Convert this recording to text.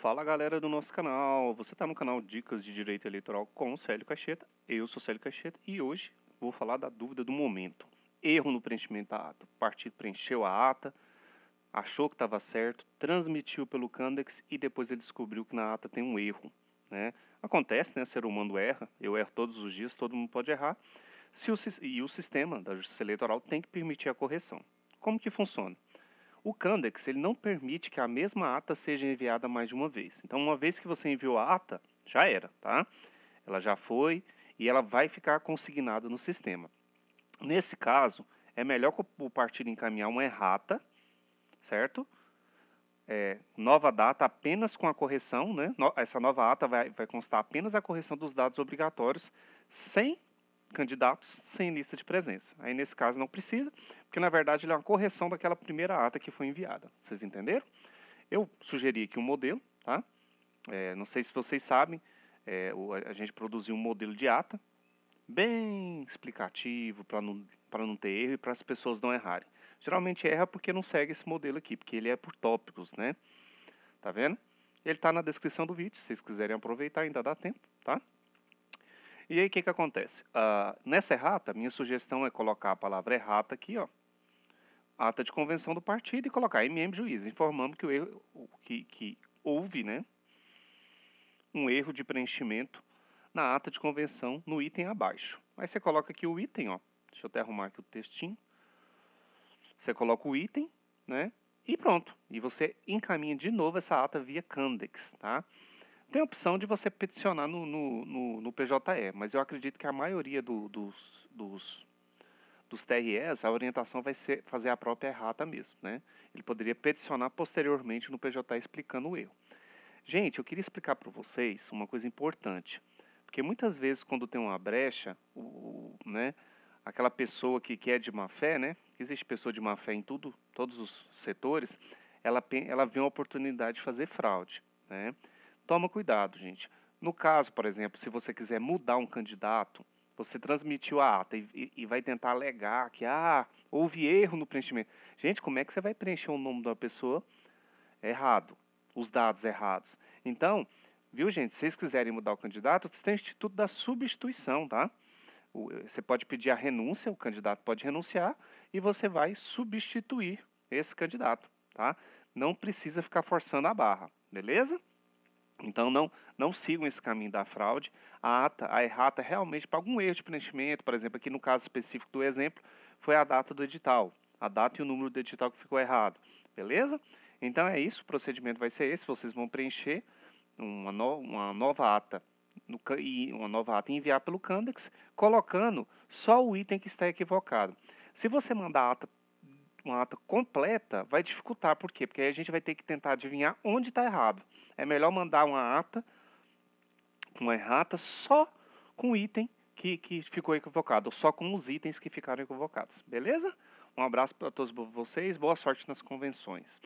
Fala galera do nosso canal, você está no canal Dicas de Direito Eleitoral com Célio Cacheta, eu sou Célio Cacheta e hoje vou falar da dúvida do momento. Erro no preenchimento da ata. O partido preencheu a ata, achou que estava certo, transmitiu pelo Candex e depois ele descobriu que na ata tem um erro. Né? Acontece, né? O ser humano erra, eu erro todos os dias, todo mundo pode errar. Se o, e o sistema da justiça eleitoral tem que permitir a correção. Como que funciona? O Candex ele não permite que a mesma ata seja enviada mais de uma vez. Então, uma vez que você enviou a ata, já era, tá? Ela já foi e ela vai ficar consignada no sistema. Nesse caso, é melhor que o partido encaminhar uma errata, certo? É, nova data apenas com a correção, né? No, essa nova ata vai, vai constar apenas a correção dos dados obrigatórios, sem candidatos sem lista de presença. Aí, nesse caso, não precisa, porque, na verdade, ele é uma correção daquela primeira ata que foi enviada. Vocês entenderam? Eu sugeri aqui um modelo, tá? É, não sei se vocês sabem, é, a gente produziu um modelo de ata bem explicativo para não, não ter erro e para as pessoas não errarem. Geralmente erra porque não segue esse modelo aqui, porque ele é por tópicos, né? Tá vendo? Ele está na descrição do vídeo, se vocês quiserem aproveitar, ainda dá tempo, tá? E aí o que, que acontece? Uh, nessa errata, minha sugestão é colocar a palavra errata aqui, ó, ata de convenção do partido e colocar MM juiz, informando que, o erro, que, que houve né, um erro de preenchimento na ata de convenção no item abaixo. Aí você coloca aqui o item, ó. deixa eu até arrumar aqui o textinho. Você coloca o item, né? E pronto. E você encaminha de novo essa ata via Candex, tá? Tem a opção de você peticionar no, no, no, no PJE, mas eu acredito que a maioria do, dos, dos, dos TREs, a orientação vai ser fazer a própria errata mesmo. Né? Ele poderia peticionar posteriormente no PJE explicando o erro. Gente, eu queria explicar para vocês uma coisa importante. Porque muitas vezes, quando tem uma brecha, o, o, né, aquela pessoa que, que é de má fé, né, existe pessoa de má fé em tudo, todos os setores, ela, ela vê uma oportunidade de fazer fraude. Né? Toma cuidado, gente. No caso, por exemplo, se você quiser mudar um candidato, você transmitiu a ata e, e, vai tentar alegar que ah, houve erro no preenchimento. Gente, como é que você vai preencher o nome de uma pessoa errado? Os dados errados. Então, viu, gente, se vocês quiserem mudar o candidato, você tem o Instituto da Substituição, tá? você pode pedir a renúncia, o candidato pode renunciar e você vai substituir esse candidato, tá? Não precisa ficar forçando a barra, beleza? Então, não, não sigam esse caminho da fraude. A ata, a errata, é realmente, para algum erro de preenchimento, por exemplo, aqui no caso específico do exemplo, foi a data do edital, a data e o número do edital que ficou errado, beleza? Então, é isso, o procedimento vai ser esse, vocês vão preencher uma, no, uma nova ata no, e uma nova ata enviar pelo Candex, colocando só o item que está equivocado. Se você mandar a ata uma ata completa, vai dificultar. Por quê? Porque aí a gente vai ter que tentar adivinhar onde está errado. É melhor mandar uma ata, uma errata, só com o item que, que ficou equivocado, ou só com os itens que ficaram equivocados. Beleza? Um abraço para todos vocês, boa sorte nas convenções.